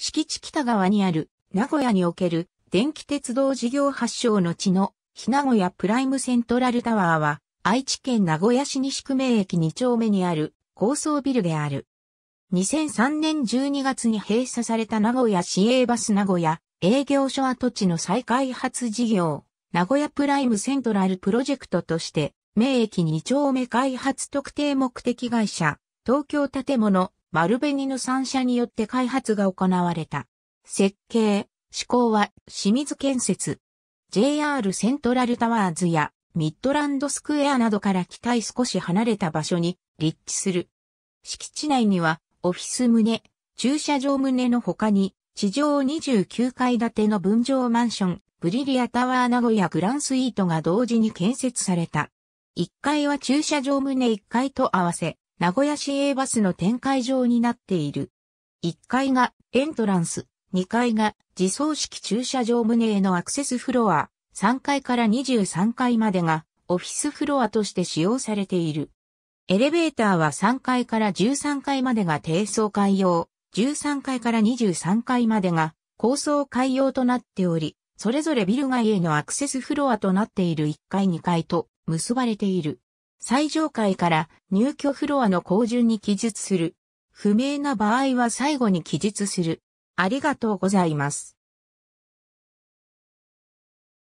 敷地北側にある名古屋における電気鉄道事業発祥の地の日名古屋プライムセントラルタワーは愛知県名古屋市西区名駅2丁目にある高層ビルである。2003年12月に閉鎖された名古屋市営バス名古屋営業所跡地の再開発事業名古屋プライムセントラルプロジェクトとして名駅2丁目開発特定目的会社東京建物丸紅の三社によって開発が行われた。設計、施工は清水建設。JR セントラルタワーズやミッドランドスクエアなどから北へ少し離れた場所に立地する。敷地内にはオフィス棟、駐車場棟の他に地上29階建ての分譲マンション、ブリリアタワー名古屋グランスイートが同時に建設された。1階は駐車場棟1階と合わせ、名古屋市営バスの展開場になっている。1階がエントランス、2階が自走式駐車場棟へのアクセスフロア、3階から23階までがオフィスフロアとして使用されている。エレベーターは3階から13階までが低層階用、13階から23階までが高層階用となっており、それぞれビル街へのアクセスフロアとなっている1階2階と結ばれている。最上階から入居フロアの後順に記述する。不明な場合は最後に記述する。ありがとうございます。